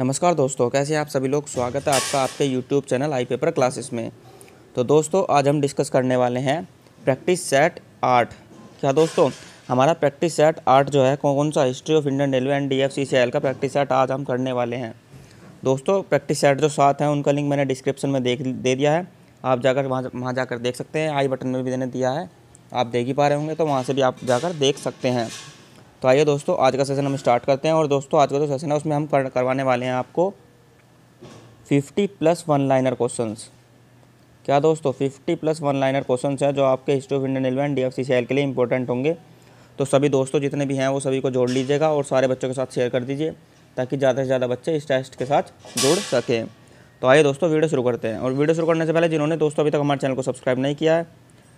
नमस्कार दोस्तों कैसे आप सभी लोग स्वागत है आपका आपके YouTube channel I paper classes में तो दोस्तों आज हम डिस्कस करने वाले हैं प्रैक्टिस सेट आर्ट क्या दोस्तों हमारा प्रैक्टिस सेट आर्ट जो है कौन कौन सा history of Indian railway and D F C C L का प्रैक्टिस सेट आज हम करने वाले हैं दोस्तों प्रैक्टिस सेट जो साथ हैं उनका लिंक मैंने डिस्क्रिप्शन में देख दे दिया है आप जाकर वहाँ वहाँ जाकर देख सकते हैं आई बटन में भी मैंने दिया है आप देख ही पा रहे होंगे तो वहाँ से भी आप जाकर देख सकते हैं तो आइए दोस्तों आज का सेशन हम स्टार्ट करते हैं और दोस्तों आज का जो तो सेशन है उसमें हम कर, करवाने वाले हैं आपको 50 प्लस वन लाइनर क्वेश्चंस क्या दोस्तों 50 प्लस वन लाइनर क्वेश्चन हैं जो आपके history of Indian railway and D के लिए इंपॉर्टेंट होंगे तो सभी दोस्तों जितने भी हैं वो सभी को जोड़ लीजिएगा और सारे बच्चों के साथ शेयर कर दीजिए ताकि ज़्यादा से ज़्यादा बच्चे इस टेस्ट के साथ जुड़ सकें तो आइए दोस्तों वीडियो शुरू करते हैं और वीडियो शुरू करने से पहले जिन्होंने दोस्तों अभी तक हमारे चैनल को सब्सक्राइब नहीं किया है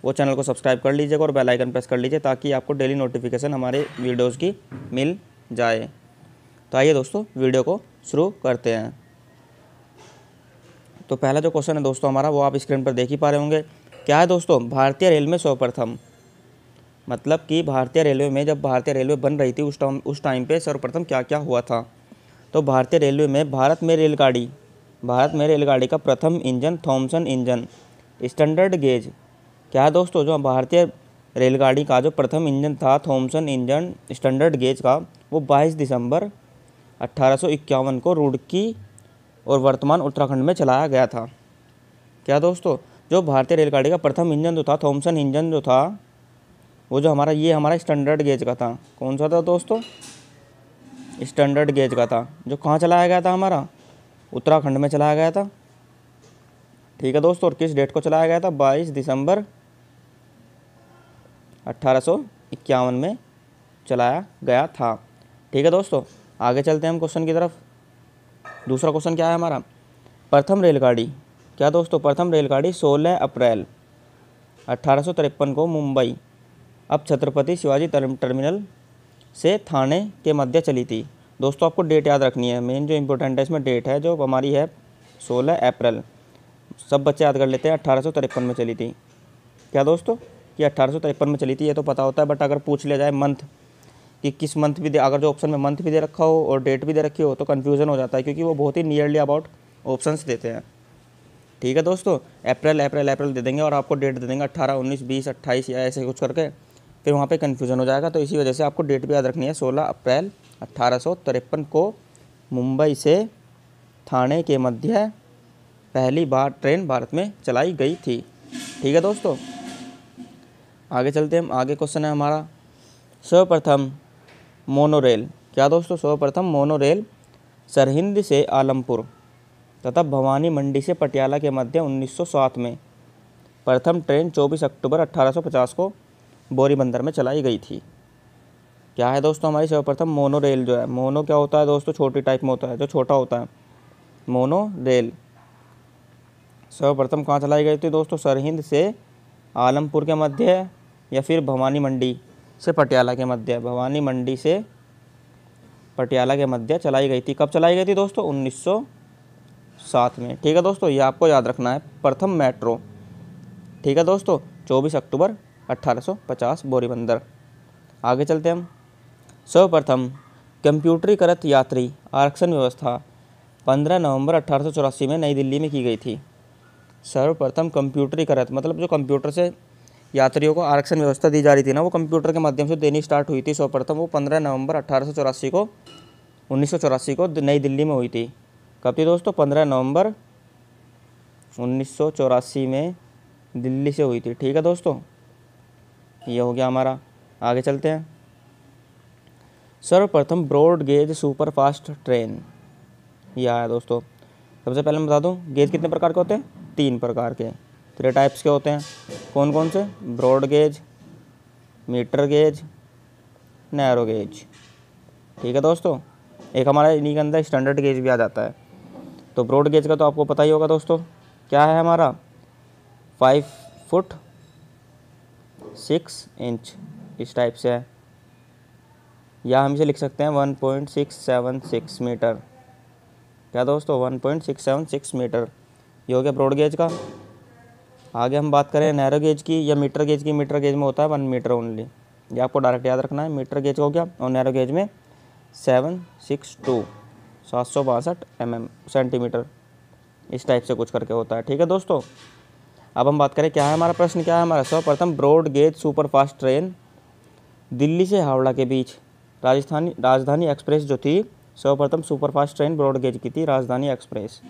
वो चैनल को सब्सक्राइब कर लीजिएगा और बेल आइकन प्रेस कर लीजिए ताकि आपको डेली नोटिफिकेशन हमारे वीडियोज़ की मिल जाए तो आइए दोस्तों वीडियो को शुरू करते हैं तो पहला जो क्वेश्चन है दोस्तों हमारा वो आप स्क्रीन पर देख ही पा रहे होंगे क्या है दोस्तों भारतीय रेल में सर्वप्रथम मतलब कि भारतीय रेलवे में जब भारतीय रेलवे बन रही थी उस टाइम उस टाइम पर सर्वप्रथम क्या क्या हुआ था तो भारतीय रेलवे में भारत में रेलगाड़ी भारत में रेलगाड़ी का प्रथम engine Thomson engine standard gauge क्या है दोस्तों जो भारतीय रेलगाड़ी का जो प्रथम इंजन था थॉमसन इंजन स्टैंडर्ड गेज का वो 22 दिसंबर अट्ठारह को रुड़की और वर्तमान उत्तराखंड में चलाया गया था क्या दोस्तों जो भारतीय रेलगाड़ी का प्रथम इंजन जो था थॉमसन इंजन जो था वो जो हमारा ये हमारा स्टैंडर्ड गेज का था कौन सा था दोस्तों स्टैंडर्ड गेज का था जो कहाँ चलाया गया था हमारा उत्तराखंड में चलाया गया था ठीक है दोस्तों और किस डेट को चलाया गया था 22 दिसंबर अट्ठारह में चलाया गया था ठीक है दोस्तों आगे चलते हैं हम क्वेश्चन की तरफ दूसरा क्वेश्चन क्या है हमारा प्रथम रेलगाड़ी क्या दोस्तों प्रथम रेलगाड़ी 16 अप्रैल अट्ठारह को मुंबई अब छत्रपति शिवाजी टर्मिनल से थाने के मध्य चली थी दोस्तों आपको डेट याद रखनी है मेन जो इम्पोर्टेंट है इसमें डेट है जो हमारी है 16 अप्रैल सब बच्चे याद कर लेते हैं अट्ठारह में चली थी क्या दोस्तों कि अट्ठारह में चली थी ये तो पता होता है बट अगर पूछ लिया जाए मंथ कि किस मंथ भी दे अगर जो ऑप्शन में मंथ भी दे रखा हो और डेट भी दे रखी हो तो कन्फ्यूज़न हो जाता है क्योंकि वो बहुत ही नियरली अबाउट ऑप्शंस देते हैं ठीक है दोस्तों अप्रैल अप्रैल अप्रैल दे देंगे और आपको डेट दे देंगे अट्ठारह उन्नीस बीस अट्ठाईस या ऐसे कुछ करके फिर वहाँ पे कन्फ्यूज़न हो जाएगा तो इसी वजह से आपको डेट भी याद रखनी है सोलह अप्रैल अट्ठारह को मुंबई से थाने के मध्य पहली बार ट्रेन भारत में चलाई गई थी ठीक है दोस्तों आगे चलते हम आगे क्वेश्चन है हमारा सर्वप्रथम मोनोरेल क्या दोस्तों सर्वप्रथम मोनोरेल सरहिंद से आलमपुर तथा भवानी मंडी से पटियाला के मध्य 1907 में प्रथम ट्रेन 24 अक्टूबर 1850 को बोरी बंदर में चलाई गई थी क्या है दोस्तों हमारी सर्वप्रथम मोनो रेल जो है मोनो क्या होता है दोस्तों छोटी टाइप में होता है जो छोटा होता है मोनो रेल सर्वप्रथम कहाँ चलाई गई थी दोस्तों सरहिंद से आलमपुर के मध्य या फिर भवानी मंडी से पटियाला के मध्य भवानी मंडी से पटियाला के मध्य चलाई गई थी कब चलाई गई थी दोस्तों 1907 में ठीक है दोस्तों ये आपको याद रखना है प्रथम मेट्रो ठीक है दोस्तों 24 अक्टूबर 1850 बोरीबंदर आगे चलते हम सर्वप्रथम कंप्यूटरीकृत यात्री आरक्षण व्यवस्था 15 नवंबर अठारह में नई दिल्ली में की गई थी सर्वप्रथम कंप्यूटरीकृत मतलब जो कंप्यूटर से यात्रियों को आरक्षण व्यवस्था दी जा रही थी ना वो कंप्यूटर के माध्यम से देनी स्टार्ट हुई थी सर्वप्रथम वो पंद्रह नवंबर अट्ठारह को उन्नीस को नई दिल्ली में हुई थी कब थी दोस्तों पंद्रह नवंबर उन्नीस में दिल्ली से हुई थी ठीक है दोस्तों ये हो गया हमारा आगे चलते हैं सर्वप्रथम broad gauge super fast train ये आया दोस्तों सबसे पहले मैं बता दूं गेज कितने प्रकार के होते हैं तीन प्रकार के थ्री टाइप्स के होते हैं कौन कौन से broad gauge metre gauge narrow gauge ठीक है दोस्तों एक हमारा इन्हीं के अंदर स्टैंडर्ड गेज भी आ जाता है तो ब्रॉड गेज का तो आपको पता ही होगा दोस्तों क्या है हमारा फाइव फुट सिक्स इंच इस टाइप से है या हम इसे लिख सकते हैं one point six seven six metre क्या दोस्तों one point six seven six metre ये हो गया ब्रॉड गेज का आगे हम बात करें नैरो गेज की या मीटर गेज की मीटर गेज में होता है वन मीटर ओनली ये आपको डायरेक्ट याद रखना है मीटर गेज हो गया और नैरो गेज में सेवन सिक्स टू सात सौ बासठ एम एम सेंटीमीटर इस टाइप से कुछ करके होता है ठीक है दोस्तों अब हम बात करें क्या है हमारा प्रश्न क्या है हमारा सर्वप्रथम broad gauge superfast train Delhi से हावड़ा के बीच राजस्थानी राजधानी एक्सप्रेस जो थी सर्वप्रथम सुपरफास्ट ट्रेन ब्रॉड गेज की थी राजधानी एक्सप्रेस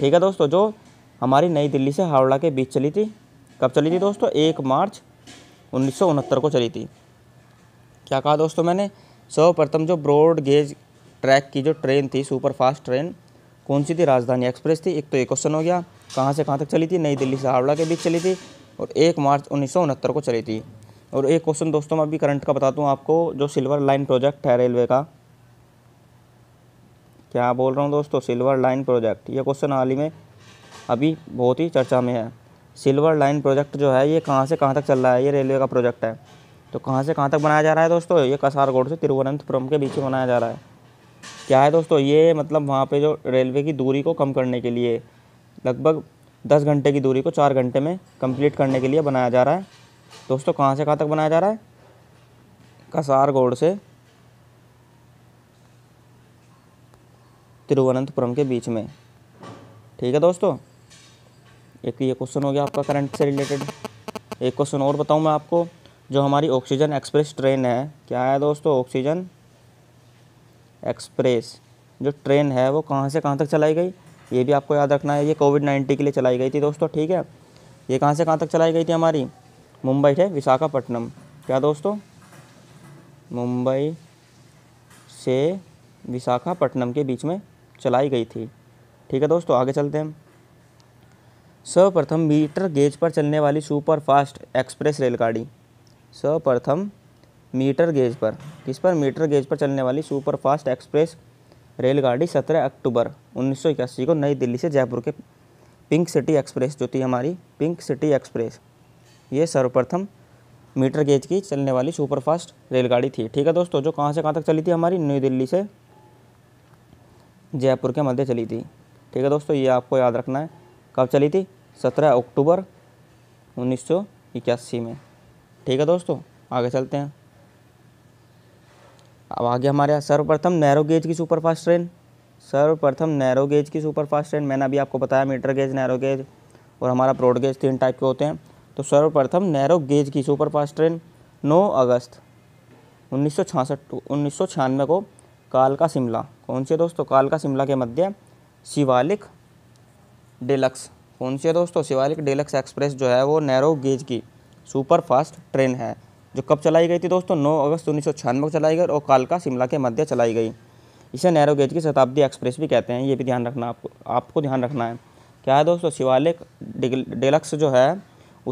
ठीक है दोस्तों जो हमारी नई दिल्ली से हावड़ा के बीच चली थी कब चली थी दोस्तों एक मार्च उन्नीस को चली थी क्या कहा दोस्तों मैंने सर्वप्रथम जो ब्रॉड गेज ट्रैक की जो ट्रेन थी सुपर फास्ट ट्रेन कौन सी थी राजधानी एक्सप्रेस थी एक तो एक क्वेश्चन हो गया कहाँ से कहाँ तक चली थी नई दिल्ली से हावड़ा के बीच चली थी और एक मार्च उन्नीस को चली थी और एक क्वेश्चन दोस्तों मैं अभी करंट का बताता हूँ आपको जो सिल्वर लाइन प्रोजेक्ट है रेलवे का क्या बोल रहा हूँ दोस्तों सिल्वर लाइन प्रोजेक्ट ये क्वेश्चन हाल ही में अभी बहुत ही चर्चा में है सिल्वर लाइन प्रोजेक्ट जो है ये कहाँ से कहाँ तक चल रहा है ये रेलवे का प्रोजेक्ट है तो कहाँ से कहाँ तक बनाया जा रहा है दोस्तों ये कसारगोड से तिरुवनंतपुरम के बीच में बनाया जा रहा है क्या है दोस्तों ये मतलब वहाँ पे जो रेलवे की दूरी को कम करने के लिए लगभग दस घंटे की दूरी को चार घंटे में कंप्लीट करने के लिए बनाया जा रहा है दोस्तों कहाँ से कहाँ तक बनाया जा रहा है कसारगोड से तिरुवनंतपुरम के बीच में ठीक है दोस्तों एक ये क्वेश्चन हो गया आपका करंट से रिलेटेड एक क्वेश्चन और बताऊँ मैं आपको जो हमारी ऑक्सीजन एक्सप्रेस ट्रेन है क्या है दोस्तों ऑक्सीजन एक्सप्रेस जो ट्रेन है वो कहाँ से कहाँ तक चलाई गई ये भी आपको याद रखना है ये कोविड नाइन्टीन के लिए चलाई गई थी दोस्तों ठीक है ये कहाँ से कहाँ तक चलाई गई थी हमारी मुंबई से विशाखापट्टनम क्या दोस्तों मुंबई से विशाखापट्टनम के बीच में चलाई गई थी ठीक है दोस्तों आगे चलते हैं सर्वप्रथम मीटर गेज पर चलने वाली सुपर फास्ट एक्सप्रेस रेलगाड़ी सर्वप्रथम मीटर गेज पर किस पर मीटर गेज पर चलने वाली सुपर फास्ट एक्सप्रेस रेलगाड़ी 17 अक्टूबर उन्नीस को नई दिल्ली से जयपुर के पिंक सिटी एक्सप्रेस जो थी हमारी पिंक सिटी एक्सप्रेस ये सर्वप्रथम मीटर गेज की चलने वाली सुपरफास्ट रेलगाड़ी थी ठीक है दोस्तों जो कहाँ से कहाँ तक चली थी हमारी नई दिल्ली से जयपुर के मध्य चली थी ठीक है दोस्तों ये आपको याद रखना है कब चली थी सत्रह अक्टूबर उन्नीस में ठीक है दोस्तों आगे चलते हैं अब आगे हमारे यहाँ सर्वप्रथम नैरो गेज की सुपरफास्ट ट्रेन सर्वप्रथम नैरो गेज की सुपरफास्ट ट्रेन मैंने अभी आपको बताया मीटर गेज नैरो गेज और हमारा ब्रॉड गेज तीन टाइप के होते हैं तो सर्वप्रथम नैरो गेज की सुपरफास्ट ट्रेन 9 अगस्त उन्नीस सौ को कालका शिमला कौन से दोस्तों कालका शिमला के मध्य शिवालिक डेलक्स कौन सी है दोस्तों शिवालिक डेलक्स एक्सप्रेस जो है वो नैरो गेज की सुपर फास्ट ट्रेन है जो कब चलाई गई थी दोस्तों 9 अगस्त उन्नीस को चलाई गई और कालका शिमला के मध्य चलाई गई इसे नैरो गेज की शताब्दी एक्सप्रेस भी कहते हैं ये भी ध्यान रखना आपको आपको ध्यान रखना है क्या है दोस्तों शिवालिक डेलक्स जो है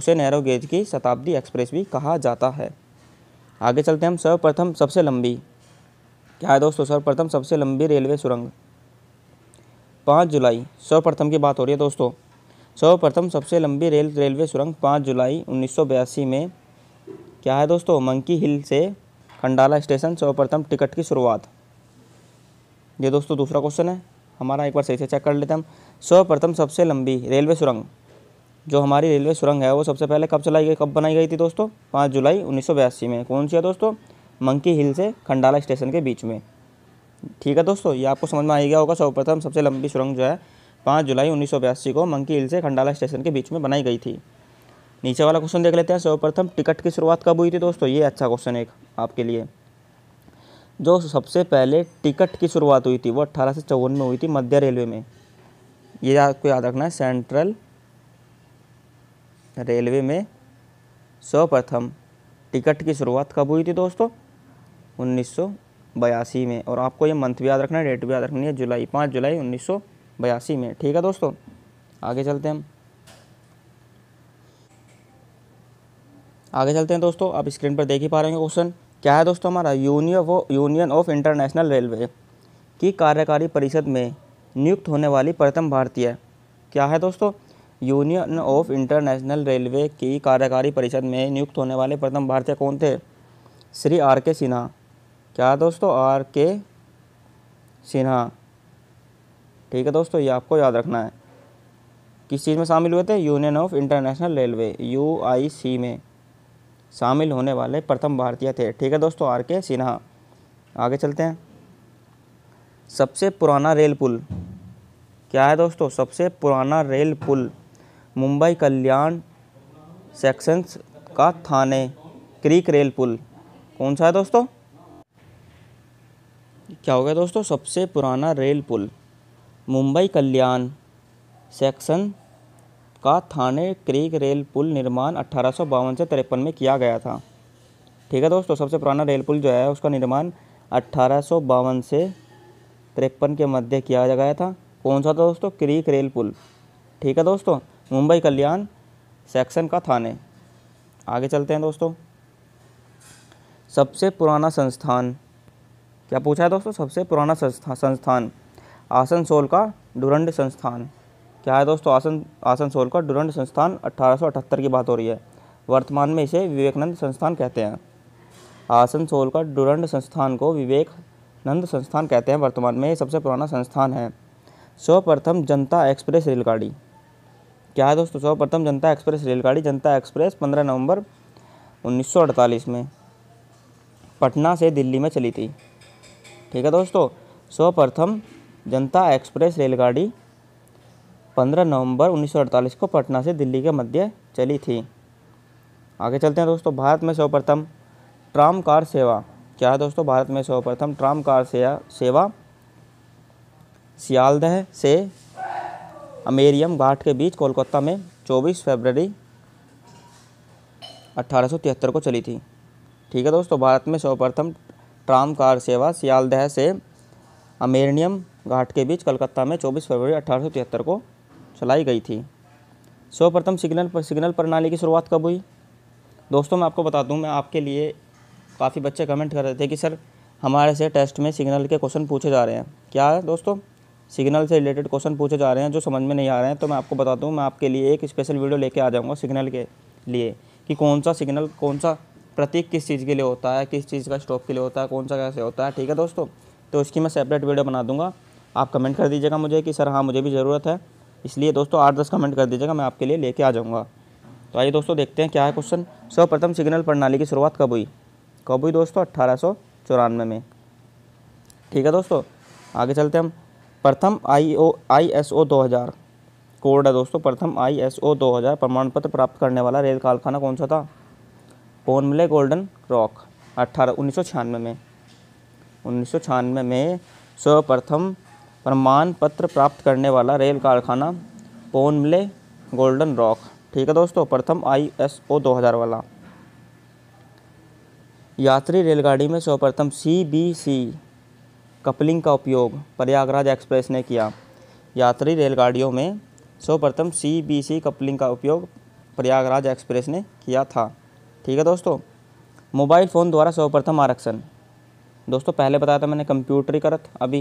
उसे नैरो गेज की शताब्दी एक्सप्रेस भी कहा जाता है आगे चलते हैं हम सर्वप्रथम सबसे लंबी क्या है दोस्तों सर्वप्रथम सबसे लंबी रेलवे सुरंग पाँच जुलाई सर्वप्रथम की बात हो रही है दोस्तों सर्वप्रथम सबसे लंबी रेल रेलवे सुरंग पाँच जुलाई उन्नीस में क्या है दोस्तों मंकी हिल से खंडाला स्टेशन सर्वप्रथम टिकट की शुरुआत ये दोस्तों दूसरा क्वेश्चन है हमारा एक बार सही से चेक कर लेते हैं हम सर्वप्रथम सबसे लंबी रेलवे सुरंग जो हमारी रेलवे सुरंग है वो सबसे पहले कब चलाई गई कब बनाई गई थी दोस्तों पाँच जुलाई उन्नीस में कौन सी है दोस्तों मंकी हिल से खंडाला स्टेशन के बीच में ठीक है दोस्तों ये आपको समझ में आ गया होगा सर्वप्रथम सबसे लंबी सुरंग जो है पाँच जुलाई उन्नीस को मंकी हिल से खंडाला स्टेशन के बीच में बनाई गई थी नीचे वाला क्वेश्चन देख लेते हैं सर्वप्रथम टिकट की शुरुआत कब हुई थी दोस्तों ये अच्छा क्वेश्चन है आपके लिए जो सबसे पहले टिकट की शुरुआत हुई थी वो अट्ठारह से चौवन में हुई थी मध्य रेलवे में ये आपको याद रखना है सेंट्रल रेलवे में सर्वप्रथम टिकट की शुरुआत कब हुई थी दोस्तों उन्नीस बयासी में और आपको ये मंथ भी याद रखना है डेट भी याद रखनी है जुलाई पाँच जुलाई उन्नीस सौ बयासी में ठीक है दोस्तों आगे चलते हैं हम आगे चलते हैं दोस्तों आप स्क्रीन पर देख ही पा रहे हैं क्वेश्चन क्या है दोस्तों हमारा यूनियन वो यूनियन ऑफ इंटरनेशनल रेलवे की कार्यकारी परिषद में नियुक्त होने वाली प्रथम भारतीय क्या है दोस्तों यूनियन ऑफ इंटरनेशनल रेलवे की कार्यकारी परिषद में नियुक्त होने वाले प्रथम भारतीय कौन थे श्री आर के सिन्हा क्या दोस्तों आर के सिन्हा ठीक है दोस्तों ये आपको याद रखना है किस चीज़ में शामिल हुए थे union of international railway U I C में शामिल होने वाले प्रथम भारतीय थे ठीक है दोस्तों आर के सिन्हा आगे चलते हैं सबसे पुराना रेल पुल क्या है दोस्तों सबसे पुराना रेल पुल मुंबई कल्याण सेक्शंस का थाने क्रीक रेल पुल कौन सा है दोस्तों क्या हो गया दोस्तों सबसे पुराना रेल पुल मुंबई कल्याण सेक्शन का थाने क्रीक रेल पुल निर्माण अट्ठारह से तिरपन में किया गया था ठीक है दोस्तों सबसे पुराना रेल पुल जो है उसका निर्माण अट्ठारह से तिरपन के मध्य किया गया था कौन सा था दोस्तों क्रीक रेल पुल ठीक है दोस्तों मुंबई कल्याण सेक्शन का थाने आगे चलते हैं दोस्तों सबसे पुराना संस्थान क्या पूछा है दोस्तों सबसे पुराना संस्था संस्थान आसनसोल का डुरंड संस्थान क्या है दोस्तों आसन आसनसोल का डुरंड संस्थान 1878 की बात हो रही है वर्तमान में इसे विवेकानंद संस्थान कहते हैं आसनसोल का डुरंड संस्थान को विवेकानंद संस्थान कहते हैं वर्तमान में ये सबसे पुराना संस्थान है सर्वप्रथम जनता एक्सप्रेस रेलगाड़ी क्या है दोस्तों सर्वप्रथम जनता एक्सप्रेस रेलगाड़ी जनता एक्सप्रेस 15 नवंबर 1948 में पटना से दिल्ली में चली थी ठीक है दोस्तों सर्वप्रथम जनता एक्सप्रेस रेलगाड़ी 15 नवंबर 1948 को पटना से दिल्ली के मध्य चली थी आगे चलते हैं दोस्तों भारत में सर्वप्रथम ट्राम कार सेवा क्या है दोस्तों भारत में सर्वप्रथम ट्राम कार सेवा सियालदह से अमेरियम घाट के बीच कोलकाता में 24 फरवरी 1873 को चली थी ठीक है दोस्तों भारत में सर्वप्रथम ट्राम कार सेवा सियालदह से अमेरनियम घाट के बीच कलकत्ता में 24 फरवरी अठारह को चलाई गई थी सर्वप्रथम सिग्नल पर सिग्नल प्रणाली की शुरुआत कब हुई दोस्तों मैं आपको बता दूं मैं आपके लिए काफ़ी बच्चे कमेंट कर रहे थे कि सर हमारे से टेस्ट में सिग्नल के क्वेश्चन पूछे जा रहे हैं क्या है दोस्तों सिग्नल से रिलेटेड क्वेश्चन पूछे जा रहे हैं जो समझ में नहीं आ रहे हैं तो मैं आपको बता दूँ मैं आपके लिए एक स्पेशल वीडियो लेके आ जाऊँगा सिग्नल के लिए कि कौन सा सिग्नल कौन सा प्रतीक किस चीज़ के लिए होता है किस चीज़ का स्टॉप के लिए होता है कौन सा कैसे होता है ठीक है दोस्तों तो इसकी मैं सेपरेट वीडियो बना दूंगा आप कमेंट कर दीजिएगा मुझे कि सर हाँ मुझे भी ज़रूरत है इसलिए दोस्तों आठ दस कमेंट कर दीजिएगा मैं आपके लिए लेके आ जाऊँगा तो आइए दोस्तों देखते हैं क्या है क्वेश्चन सर्वप्रथम सिग्नल प्रणाली की शुरुआत कब हुई कब हुई दोस्तों अट्ठारह में ठीक है दोस्तों आगे चलते हम प्रथम आई ओ आई एस ओ दो हज़ार कोड है दोस्तों प्रथम आई एस ओ दो हज़ार प्रमाण पत्र प्राप्त करने वाला रेल कारखाना कौन सा था कौन मिले गोल्डन रॉक अट्ठारह उन्नीस सौ छियानवे में उन्नीस सौ छियानवे में सर्वप्रथम प्रमाण पत्र प्राप्त करने वाला रेल कारखाना पोन मिले गोल्डन रॉक ठीक है दोस्तों प्रथम आई एस ओ दो हज़ार वाला यात्री रेलगाड़ी में सर्वप्रथम सी बी सी कपलिंग का उपयोग प्रयागराज एक्सप्रेस ने किया यात्री रेलगाड़ियों में सर्वप्रथम सी बी सी कपलिंग का उपयोग प्रयागराज एक्सप्रेस ने किया था ठीक है दोस्तों मोबाइल फ़ोन द्वारा सर्वप्रथम आरक्षण दोस्तों पहले बताया था मैंने कंप्यूटरीकृत अभी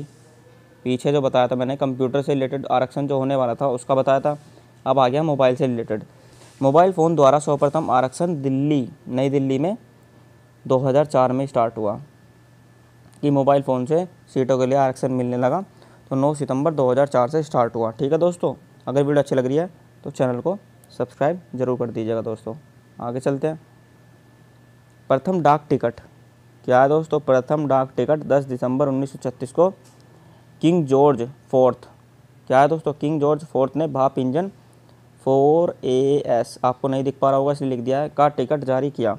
पीछे जो बताया था मैंने कंप्यूटर से रिलेटेड आरक्षण जो होने वाला था उसका बताया था अब आ गया मोबाइल से रिलेटेड मोबाइल फ़ोन द्वारा सर्वप्रथम आरक्षण दिल्ली नई दिल्ली में 2004 में स्टार्ट हुआ कि मोबाइल फ़ोन से सीटों के लिए आरक्षण मिलने लगा तो 9 सितंबर 2004 से स्टार्ट हुआ ठीक है दोस्तों अगर वीडियो अच्छी लग रही है तो चैनल को सब्सक्राइब जरूर कर दीजिएगा दोस्तों आगे चलते हैं प्रथम डाक टिकट क्या है दोस्तों प्रथम डाक टिकट 10 दिसंबर 1936 को किंग जॉर्ज फोर्थ क्या है दोस्तों किंग जॉर्ज फोर्थ ने भाप इंजन फोर ए एस आपको नहीं दिख पा रहा होगा इसलिए लिख दिया है का टिकट जारी किया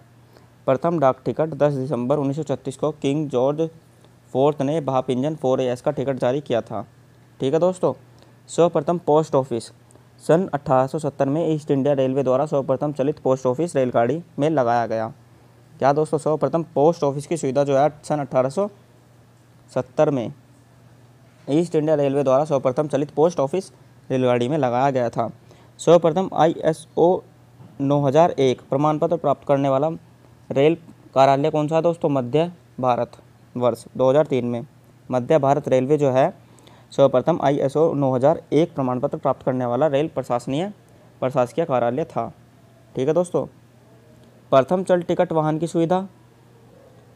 प्रथम डाक टिकट 10 दिसंबर 1936 को किंग जॉर्ज फोर्थ ने भाप इंजन फोर ए एस का टिकट जारी किया था ठीक है दोस्तों सर्वप्रथम पोस्ट ऑफिस सन 1870 में ईस्ट इंडिया रेलवे द्वारा सर्वप्रथम चलित पोस्ट ऑफिस रेलगाड़ी में लगाया गया क्या दोस्तों सर्वप्रथम पोस्ट ऑफिस की सुविधा जो है सन अठारह में ईस्ट इंडिया रेलवे द्वारा सर्वप्रथम चलित पोस्ट ऑफिस रेलगाड़ी में लगाया गया था सर्वप्रथम आई एस ओ नौ हज़ार एक प्रमाण पत्र प्राप्त करने वाला रेल कार्यालय कौन सा है दोस्तों मध्य भारत वर्ष 2003 में मध्य भारत रेलवे जो है सर्वप्रथम आई एस ओ नौ हज़ार एक प्रमाण पत्र प्राप्त करने वाला रेल प्रशासनीय प्रशासकीय कार्यालय था ठीक है दोस्तों प्रथम चल टिकट वाहन की सुविधा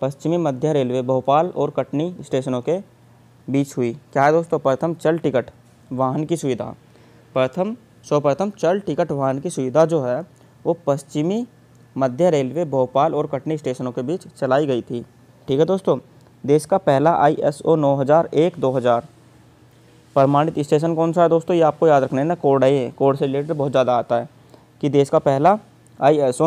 पश्चिमी मध्य रेलवे भोपाल और कटनी स्टेशनों के बीच हुई क्या है दोस्तों प्रथम चल टिकट वाहन की सुविधा प्रथम सर्वप्रथम चल टिकट वाहन की सुविधा जो है वो पश्चिमी मध्य रेलवे भोपाल और कटनी स्टेशनों के बीच चलाई गई थी ठीक है दोस्तों देश का पहला आई एस ओ नौ हज़ार एक दो हज़ार प्रमाणित स्टेशन कौन सा है दोस्तों ये आपको याद रखना है ना कोड है कोड से रिलेटेड बहुत ज़्यादा आता है कि देश का पहला आई एस ओ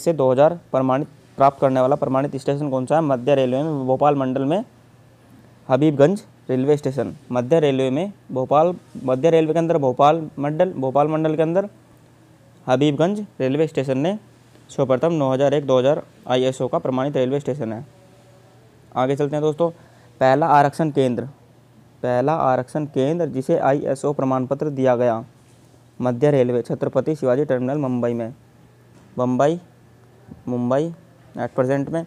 से 2000 प्रमाणित प्राप्त करने वाला प्रमाणित स्टेशन कौन सा है मध्य रेलवे में भोपाल मंडल में हबीबगंज रेलवे स्टेशन मध्य रेलवे में भोपाल मध्य रेलवे के अंदर भोपाल मंडल भोपाल मंडल के अंदर हबीबगंज रेलवे स्टेशन ने सर्वप्रथम आई 2000 आईएसओ का प्रमाणित रेलवे स्टेशन है आगे चलते हैं दोस्तों पहला आरक्षण केंद्र पहला आरक्षण केंद्र जिसे आईएसओ प्रमाण पत्र दिया गया मध्य रेलवे छत्रपति शिवाजी टर्मिनल मुंबई में बम्बई मुंबई एट प्रेजेंट में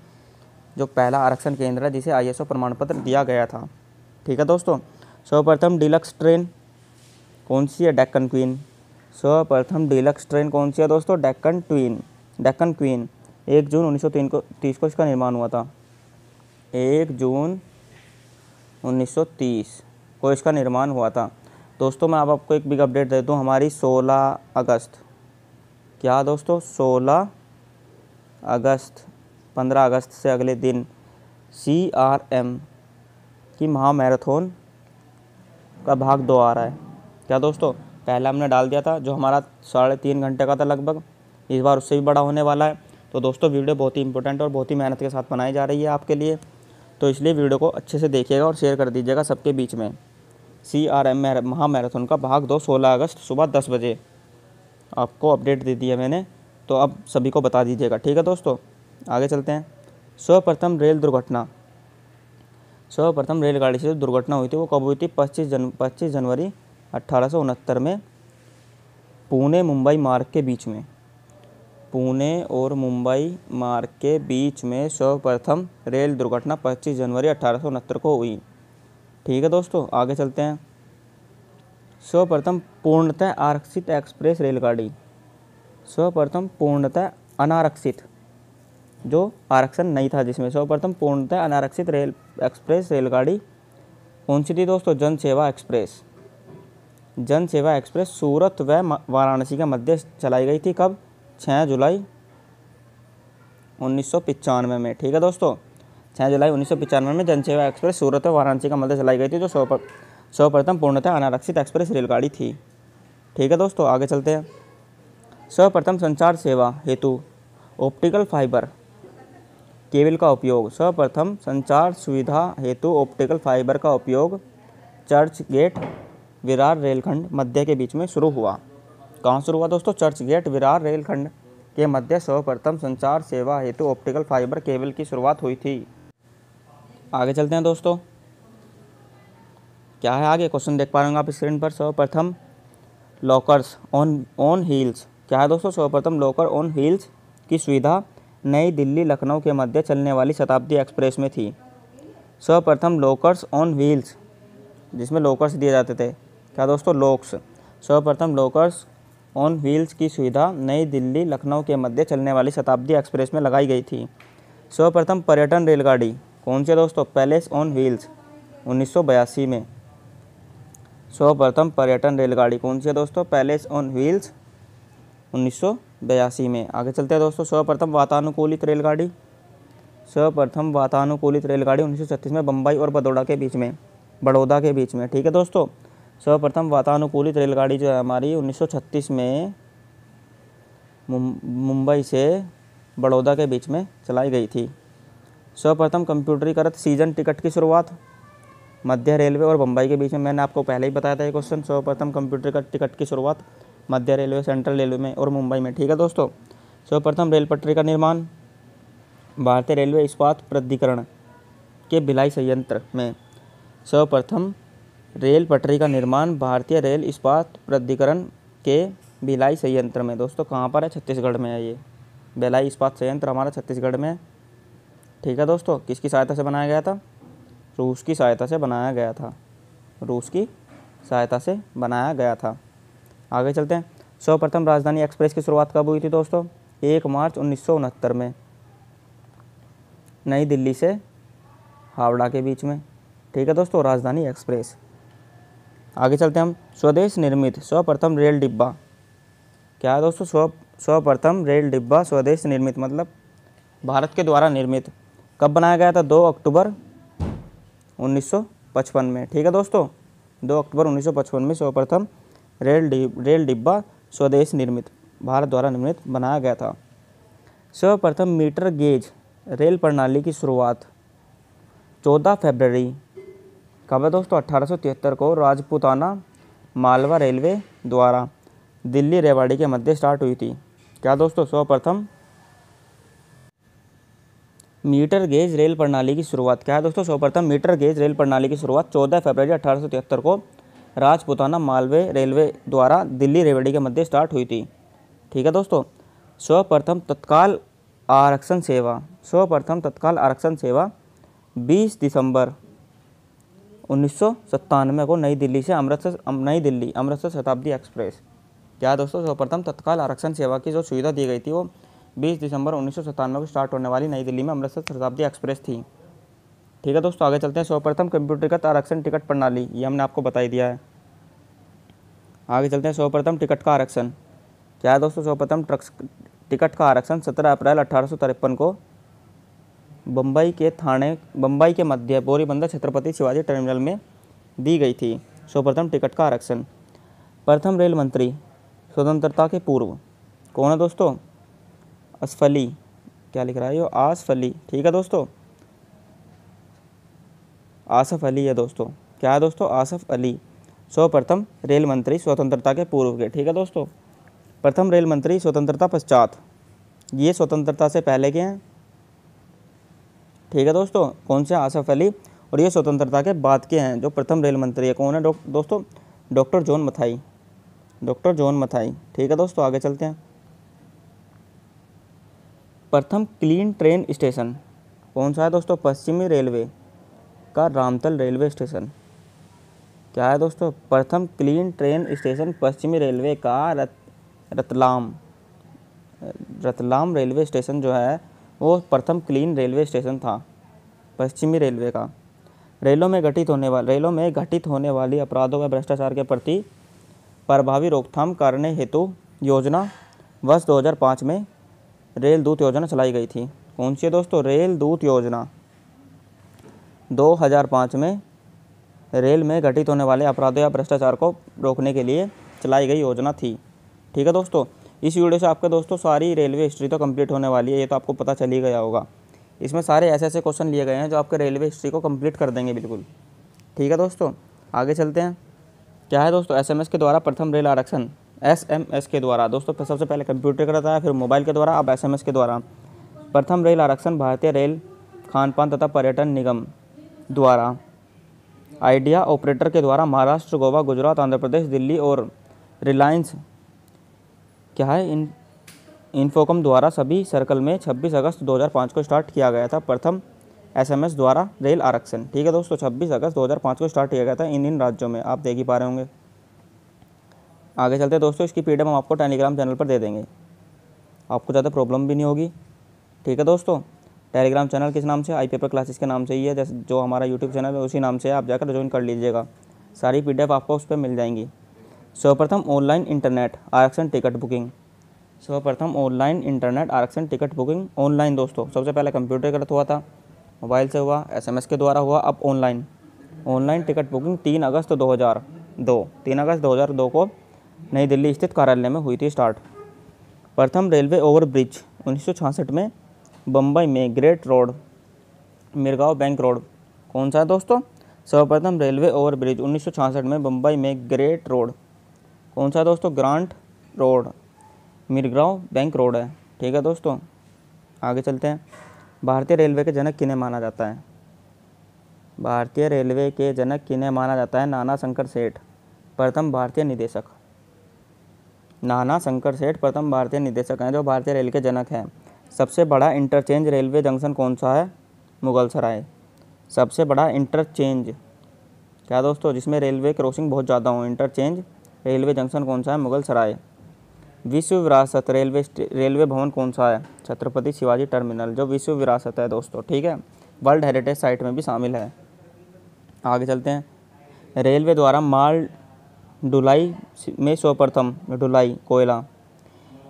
जो पहला आरक्षण केंद्र है जिसे आईएसओ प्रमाण पत्र दिया गया था ठीक है दोस्तों सर्वप्रथम डिलक्स ट्रेन कौन सी है डेक्कन क्वीन सर्वप्रथम डिलक्स ट्रेन कौन सी है दोस्तों डेक्कन ट्वीन डेक्कन क्वीन एक जून उन्नीस सौ तीन को तीस को इसका निर्माण हुआ था एक जून 1930 को इसका निर्माण हुआ था दोस्तों मैं आप आपको एक बिग अपडेट दे दूँ हमारी 16 अगस्त क्या दोस्तों 16 अगस्त 15 अगस्त से अगले दिन सी आर एम की महामैराथन का भाग दो आ रहा है क्या दोस्तों पहला हमने डाल दिया था जो हमारा साढ़े तीन घंटे का था लगभग इस बार उससे भी बड़ा होने वाला है तो दोस्तों वीडियो बहुत ही इंपॉर्टेंट और बहुत ही मेहनत के साथ बनाई जा रही है आपके लिए तो इसलिए वीडियो को अच्छे से देखिएगा और शेयर कर दीजिएगा सबके बीच में सी आर एम महामैराथन का भाग दो सोलह अगस्त सुबह दस बजे आपको अपडेट दे दिया मैंने तो अब सभी को बता दीजिएगा ठीक है दोस्तों आगे चलते हैं सर्वप्रथम रेल दुर्घटना सर्वप्रथम रेलगाड़ी से जो दुर्घटना हुई थी वो कब हुई थी पच्चीस जन पच्चीस जनवरी अट्ठारह में पुणे मुंबई मार्ग के बीच में पुणे और मुंबई मार्ग के बीच में सर्वप्रथम रेल दुर्घटना 25 जनवरी अठारह को हुई ठीक है दोस्तों आगे चलते हैं सर्वप्रथम पूर्णतः आरक्षित एक्सप्रेस रेलगाड़ी सर्वप्रथम पूर्णतः अनारक्षित जो आरक्षण नहीं था जिसमें सर्वप्रथम पूर्णतः अनारक्षित रेल एक्सप्रेस रेलगाड़ी कौन सी थी दोस्तों जनसेवा एक्सप्रेस जन सेवा एक्सप्रेस सूरत व वाराणसी के मध्य चलाई गई थी कब 6 जुलाई उन्नीस में ठीक है दोस्तों 6 जुलाई उन्नीस में जनसेवा एक्सप्रेस सूरत व वाराणसी का मध्य चलाई गई थी जो सौ सर्वप्रथम पूर्णतः अनारक्षित एक्सप्रेस रेलगाड़ी थी ठीक है दोस्तों आगे चलते हैं सर्वप्रथम संचार सेवा हेतु ऑप्टिकल फाइबर केबल का उपयोग सर्वप्रथम संचार सुविधा हेतु ऑप्टिकल फाइबर का उपयोग चर्च गेट विरार रेलखंड मध्य के बीच में शुरू हुआ कहाँ शुरू हुआ दोस्तों चर्च गेट विरार रेलखंड के मध्य सर्वप्रथम संचार सेवा हेतु ऑप्टिकल फाइबर केबल की शुरुआत हुई थी आगे चलते हैं दोस्तों क्या है आगे क्वेश्चन देख पा रहे होंगे आप स्क्रीन पर सर्वप्रथम लॉकर्स ऑन ऑन हील्स क्या है दोस्तों सर्वप्रथम लॉकर ऑन हील्स की सुविधा नई दिल्ली लखनऊ के मध्य चलने वाली शताब्दी एक्सप्रेस में थी सर्वप्रथम लॉकर्स ऑन व्हील्स जिसमें लॉकर्स दिए जाते थे क्या दोस्तों लॉक्स सर्वप्रथम लॉकर्स ऑन व्हील्स की सुविधा नई दिल्ली लखनऊ के मध्य चलने वाली शताब्दी एक्सप्रेस में लगाई गई थी सर्वप्रथम पर्यटन रेलगाड़ी कौन से दोस्तों पैलेस ऑन व्हील्स उन्नीस में सर्वप्रथम पर्यटन रेलगाड़ी कौन सी है दोस्तों पैलेस ऑन व्हील्स उन्नीस में आगे चलते हैं दोस्तों सर्वप्रथम वातानुकूलित रेलगाड़ी सर्वप्रथम वातानुकूलित रेलगाड़ी उन्नीस में बम्बई और बदोड़ा के बीच में बड़ौदा के बीच में ठीक है दोस्तों सर्वप्रथम वातानुकूलित रेलगाड़ी जो है हमारी 1936 में मुंबई से बड़ौदा के बीच में चलाई गई थी सर्वप्रथम कंप्यूटरीकृत सीजन टिकट की शुरुआत मध्य रेलवे और बम्बई के बीच में मैंने आपको पहले ही बताया था ये क्वेश्चन सर्वप्रथम कंप्यूटर का टिकट की शुरुआत मध्य रेलवे सेंट्रल रेलवे में और मुंबई में ठीक है दोस्तों सर्वप्रथम रेल पटरी का निर्माण भारतीय रेलवे इस्पात प्राधिकरण के भिलाई संयंत्र में सर्वप्रथम रेल पटरी का निर्माण भारतीय रेल इस्पात प्राधिकरण के भिलाई संयंत्र में दोस्तों कहाँ पर है छत्तीसगढ़ में है ये भिलाई इस्पात संयंत्र हमारा छत्तीसगढ़ में ठीक है दोस्तों किसकी सहायता से बनाया गया था रूस की सहायता से बनाया गया था रूस की सहायता से बनाया गया था आगे चलते हैं सर्वप्रथम राजधानी एक्सप्रेस की शुरुआत कब हुई थी दोस्तों एक मार्च उन्नीस में नई दिल्ली से हावड़ा के बीच में ठीक है दोस्तों राजधानी एक्सप्रेस आगे चलते हैं हम स्वदेश निर्मित सर्वप्रथम रेल डिब्बा क्या है दोस्तों स्व सर्वप्रथम रेल डिब्बा स्वदेश निर्मित मतलब भारत के द्वारा निर्मित कब बनाया गया था दो अक्टूबर 1955 में ठीक है दोस्तों 2 अक्टूबर 1955 में सर्वप्रथम रेल डि रेल डिब्बा स्वदेश निर्मित भारत द्वारा निर्मित बनाया गया था सर्वप्रथम मीटर गेज रेल प्रणाली की शुरुआत 14 फरवरी कब है दोस्तों अट्ठारह को राजपूताना मालवा रेलवे द्वारा दिल्ली रेवाड़ी के मध्य स्टार्ट हुई थी क्या दोस्तों सर्वप्रथम मीटर गेज रेल प्रणाली की शुरुआत क्या है दोस्तों सर्वप्रथम मीटर गेज रेल प्रणाली की शुरुआत 14 फरवरी अठारह को राजपुताना मालवे रेलवे द्वारा दिल्ली रेवड़ी के मध्य स्टार्ट हुई थी ठीक है दोस्तों सर्वप्रथम तत्काल आरक्षण सेवा सर्वप्रथम तत्काल आरक्षण सेवा 20 दिसंबर उन्नीस को नई दिल्ली से अमृतसर नई दिल्ली अमृतसर शताब्दी एक्सप्रेस क्या दोस्तों सर्वप्रथम तत्काल आरक्षण सेवा की जो सुविधा दी गई थी वो बीस दिसंबर उन्नीस को स्टार्ट होने वाली नई दिल्ली में अमृतसर शताब्दी एक्सप्रेस थी ठीक है दोस्तों आगे चलते हैं सर्वप्रथम कंप्यूटरगत आरक्षण टिकट प्रणाली ये हमने आपको बताई दिया है आगे चलते हैं सर्वप्रथम टिकट का आरक्षण क्या है दोस्तों सर्वप्रथम ट्रक्स टिकट का आरक्षण सत्रह अप्रैल अठारह को बम्बई के थाने बम्बई के मध्य बोरीबंदर छत्रपति शिवाजी टर्मिनल में दी गई थी सर्वप्रथम टिकट का आरक्षण प्रथम रेल मंत्री स्वतंत्रता के पूर्व कौन है दोस्तों असफली क्या लिख रहा है यो आसफली ठीक है दोस्तों आसफ अली है दोस्तों क्या है दोस्तों आसफ अली सर्वप्रथम रेल मंत्री स्वतंत्रता के पूर्व के ठीक है दोस्तों प्रथम रेल मंत्री स्वतंत्रता पश्चात ये स्वतंत्रता से पहले के हैं ठीक है दोस्तों कौन से आसफ अली और ये स्वतंत्रता के बाद के हैं जो प्रथम रेल मंत्री है कौन है दोस्तों doctor John Mathai doctor John Mathai ठीक है दोस्तों आगे चलते हैं प्रथम क्लीन ट्रेन स्टेशन कौन सा है दोस्तों पश्चिमी रेलवे का रामतल रेलवे स्टेशन क्या है दोस्तों प्रथम क्लीन ट्रेन स्टेशन पश्चिमी रेलवे का रत रतलाम रतलाम रेलवे स्टेशन जो है वो प्रथम क्लीन रेलवे स्टेशन था पश्चिमी रेलवे का रेलों में घटित होने वाले रेलों में घटित होने वाली अपराधों व भ्रष्टाचार के प्रति प्रभावी रोकथाम करने हेतु योजना वर्ष 2005 में रेल दूत योजना चलाई गई थी कौन सी है दोस्तों रेल दूत योजना 2005 में रेल में घटित होने वाले अपराधों या भ्रष्टाचार को रोकने के लिए चलाई गई योजना थी ठीक है दोस्तों इस वीडियो से आपके दोस्तों सारी रेलवे हिस्ट्री तो कंप्लीट होने वाली है ये तो आपको पता चल ही गया होगा इसमें सारे ऐसे ऐसे क्वेश्चन लिए गए हैं जो आपके रेलवे हिस्ट्री को कंप्लीट कर देंगे बिल्कुल ठीक है दोस्तों आगे चलते हैं क्या है दोस्तों एसएमएस के द्वारा प्रथम रेल आरक्षण एसएमएस के द्वारा दोस्तों सबसे पहले कंप्यूटर का है फिर मोबाइल के द्वारा अब एसएमएस के द्वारा प्रथम रेल आरक्षण भारतीय रेल खानपान तथा पर्यटन निगम द्वारा आइडिया ऑपरेटर के द्वारा महाराष्ट्र गोवा गुजरात आंध्र प्रदेश दिल्ली और रिलायंस क्या है इन इन्फोकम द्वारा सभी सर्कल में 26 अगस्त 2005 को स्टार्ट किया गया था प्रथम एसएमएस द्वारा रेल आरक्षण ठीक है दोस्तों 26 अगस्त 2005 को स्टार्ट किया गया था इन इन राज्यों में आप देख ही पा रहे होंगे आगे चलते दोस्तों इसकी पी हम आपको टेलीग्राम चैनल पर दे देंगे आपको ज़्यादा प्रॉब्लम भी नहीं होगी ठीक है दोस्तों टेलीग्राम चैनल किस नाम से आई पेपर क्लासेस के नाम से ही है जैसे जो हमारा यूट्यूब चैनल है उसी नाम से आप जाकर ज्वाइन कर लीजिएगा सारी पी आपको उस पर मिल जाएंगी सर्वप्रथम ऑनलाइन इंटरनेट आरक्षण टिकट बुकिंग सर्वप्रथम ऑनलाइन इंटरनेट आरक्षण टिकट बुकिंग ऑनलाइन दोस्तों सबसे पहले कंप्यूटर के हुआ था मोबाइल से हुआ एसएमएस के द्वारा हुआ अब ऑनलाइन ऑनलाइन टिकट बुकिंग तीन अगस्त 2002 तीन अगस्त 2002 को नई दिल्ली स्थित कार्यालय में हुई थी स्टार्ट प्रथम रेलवे ओवरब्रिज उन्नीस में बम्बई में great road Mirgaon bank road कौन सा है दोस्तों सर्वप्रथम रेलवे ओवरब्रिज उन्नीस में बम्बई में ग्रेट रोड कौन सा है दोस्तों Grant road Mirgaon bank road है ठीक है दोस्तों आगे चलते हैं भारतीय रेलवे के जनक किन्हें माना जाता है भारतीय रेलवे के जनक किन्हें माना जाता है नाना शंकर सेठ प्रथम भारतीय निदेशक नाना शंकर सेठ प्रथम भारतीय निदेशक हैं जो भारतीय रेल के जनक हैं सबसे बड़ा इंटरचेंज रेलवे जंक्शन कौन सा है मुगल सराय सबसे बड़ा इंटरचेंज क्या दोस्तों जिसमें रेलवे क्रॉसिंग बहुत ज़्यादा हो इंटरचेंज रेलवे जंक्शन कौन सा है मुगल सराय विश्व विरासत रेलवे रेलवे भवन कौन सा है छत्रपति शिवाजी टर्मिनल जो विश्व विरासत है दोस्तों ठीक है वर्ल्ड हेरिटेज साइट में भी शामिल है आगे चलते हैं रेलवे द्वारा माल ढुलाई में सर्वप्रथम ढुलाई कोयला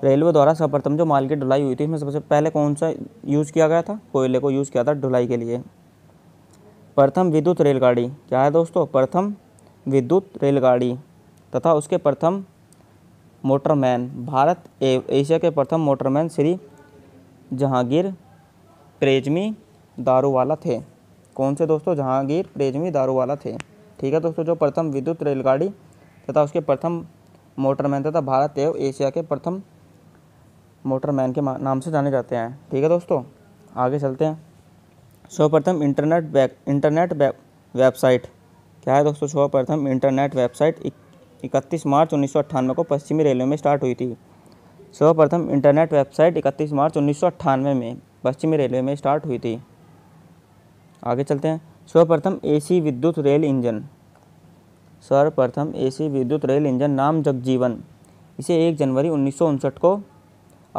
रेलवे द्वारा सर्वप्रथम जो माल की ढुलाई हुई थी इसमें सबसे पहले कौन सा यूज़ किया गया था कोयले को यूज़ किया था ढुलाई के लिए प्रथम विद्युत रेलगाड़ी क्या है दोस्तों प्रथम विद्युत रेलगाड़ी तथा उसके प्रथम मोटरमैन भारत एशिया के प्रथम मोटरमैन श्री जहांगीर प्रेजमी दारूवाला थे कौन से दोस्तों जहांगीर प्रेजमी दारूवाला थे ठीक है दोस्तों जो प्रथम विद्युत रेलगाड़ी तथा उसके प्रथम मोटरमैन तथा भारत एवं एशिया के प्रथम मोटरमैन के नाम से जाने जाते हैं ठीक है दोस्तों आगे चलते हैं सर्वप्रथम इंटरनेट इंटरनेट वेबसाइट क्या है दोस्तों सर्वप्रथम इंटरनेट वेबसाइट इकतीस मार्च उन्नीस को पश्चिमी रेलवे में स्टार्ट हुई थी सर्वप्रथम इंटरनेट वेबसाइट इकतीस मार्च उन्नीस में पश्चिमी रेलवे में स्टार्ट हुई थी आगे चलते हैं सर्वप्रथम एसी विद्युत रेल इंजन सर्वप्रथम एसी विद्युत रेल इंजन नाम जगजीवन इसे एक जनवरी उन्नीस को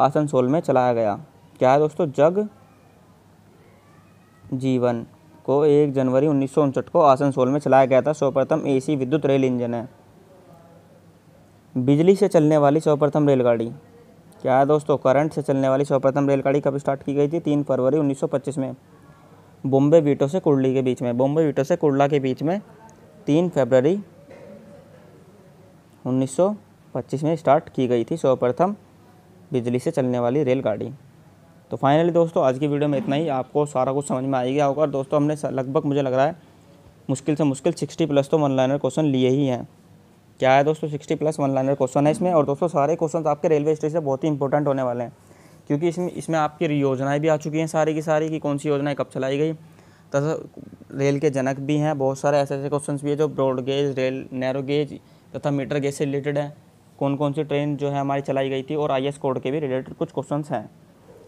आसनसोल में चलाया गया क्या है दोस्तों जग जीवन को एक जनवरी उन्नीस को आसनसोल में चलाया गया था सर्वप्रथम एसी विद्युत रेल इंजन है बिजली से चलने वाली सर्वप्रथम रेलगाड़ी क्या है दोस्तों करंट से चलने वाली सर्वप्रथम रेलगाड़ी कब स्टार्ट की गई थी तीन फरवरी 1925 में बॉम्बे बीटो से कुर्ली के बीच में बॉम्बे बीटो से कुर्ला के बीच में तीन फरवरी 1925 में स्टार्ट की गई थी सर्वप्रथम बिजली से चलने वाली रेलगाड़ी तो फाइनली दोस्तों आज की वीडियो में इतना ही आपको सारा कुछ समझ में आ गया होगा और दोस्तों हमने लगभग मुझे लग रहा है मुश्किल से मुश्किल सिक्सटी प्लस तो वन लाइनर क्वेश्चन लिए ही हैं क्या है दोस्तों sixty plus one liner question है इसमें और दोस्तों सारे क्वेश्चन आपके रेलवे स्टेशन से बहुत ही इंपॉर्टेंट होने वाले हैं क्योंकि इसमें इसमें आपकी योजनाएं भी आ चुकी हैं सारी की सारी कि कौन सी योजनाएं कब चलाई गई तथा रेल के जनक भी हैं बहुत सारे ऐसे ऐसे क्वेश्चन भी हैं जो broad gauge rail narrow gauge तथा मीटर गेज से रिलेटेड है कौन कौन सी ट्रेन जो है हमारी चलाई गई थी और आई कोड के भी रिलेटेड कुछ क्वेश्चन हैं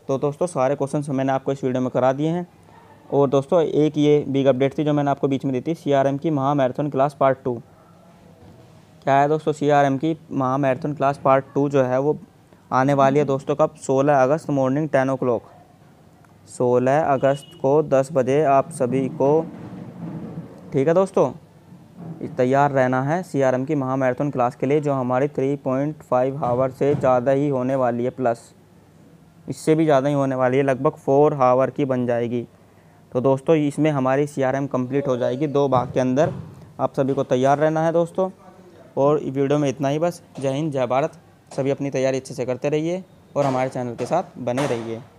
तो दोस्तों सारे क्वेश्चन मैंने आपको इस वीडियो में करा दिए हैं और दोस्तों एक ये बिग अपडेट थी जो मैंने आपको बीच में दी थी सी की महा मैराथन क्लास पार्ट टू क्या है दोस्तों सी की महा मैराथन क्लास पार्ट टू जो है वो आने वाली है दोस्तों कब 16 अगस्त मॉर्निंग टेन ओ क्लॉक सोलह अगस्त को दस बजे आप सभी को ठीक है दोस्तों तैयार रहना है सीआरएम की महामैराथन क्लास के लिए जो हमारी 3.5 हावर से ज़्यादा ही होने वाली है प्लस इससे भी ज़्यादा ही होने वाली है लगभग फोर हावर की बन जाएगी तो दोस्तों इसमें हमारी सीआरएम कंप्लीट हो जाएगी दो भाग के अंदर आप सभी को तैयार रहना है दोस्तों और वीडियो में इतना ही बस जय हिंद जय भारत सभी अपनी तैयारी अच्छे से करते रहिए और हमारे चैनल के साथ बने रहिए